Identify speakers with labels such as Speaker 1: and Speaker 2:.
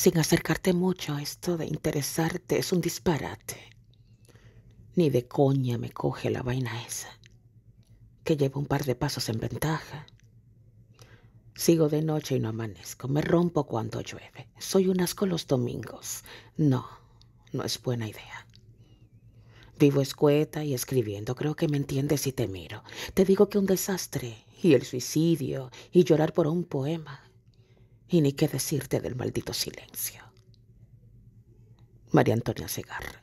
Speaker 1: sin acercarte mucho, a esto de interesarte es un disparate. Ni de coña me coge la vaina esa, que llevo un par de pasos en ventaja. Sigo de noche y no amanezco, me rompo cuando llueve, soy un asco los domingos. No, no es buena idea. Vivo escueta y escribiendo, creo que me entiendes si te miro. Te digo que un desastre, y el suicidio, y llorar por un poema, y ni qué decirte del maldito silencio. María Antonia Segarra.